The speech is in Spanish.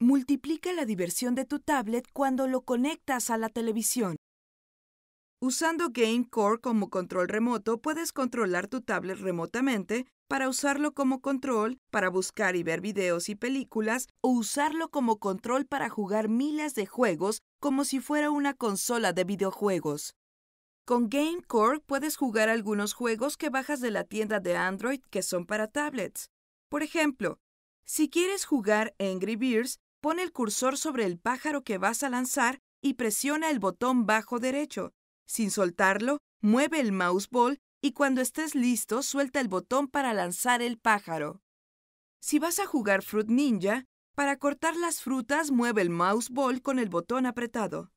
Multiplica la diversión de tu tablet cuando lo conectas a la televisión. Usando GameCore como control remoto, puedes controlar tu tablet remotamente para usarlo como control para buscar y ver videos y películas o usarlo como control para jugar miles de juegos como si fuera una consola de videojuegos. Con GameCore puedes jugar algunos juegos que bajas de la tienda de Android que son para tablets. Por ejemplo, si quieres jugar Angry Birds, Pon el cursor sobre el pájaro que vas a lanzar y presiona el botón bajo derecho. Sin soltarlo, mueve el mouse ball y cuando estés listo, suelta el botón para lanzar el pájaro. Si vas a jugar Fruit Ninja, para cortar las frutas mueve el mouse ball con el botón apretado.